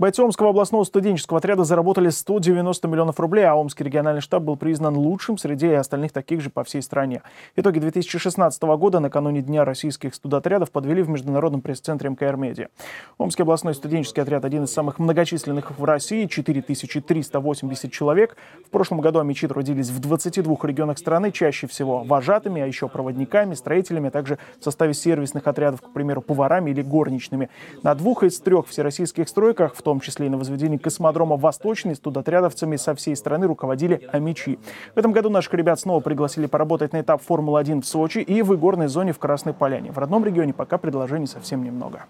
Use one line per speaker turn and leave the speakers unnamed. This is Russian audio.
Бойцы Омского областного студенческого отряда заработали 190 миллионов рублей, а Омский региональный штаб был признан лучшим среди остальных таких же по всей стране. Итоги 2016 года накануне Дня российских студотрядов подвели в Международном пресс-центре МКР «Медиа». Омский областной студенческий отряд – один из самых многочисленных в России, 4380 человек. В прошлом году амичи трудились в 22 регионах страны, чаще всего вожатыми, а еще проводниками, строителями, а также в составе сервисных отрядов, к примеру, поварами или горничными. На двух из трех всероссийских стройках в том числе и на возведении космодрома «Восточный», с тудотрядовцами со всей страны руководили амичи. В этом году наших ребят снова пригласили поработать на этап «Формулы-1» в Сочи и в игорной зоне в Красной Поляне. В родном регионе пока предложений совсем немного.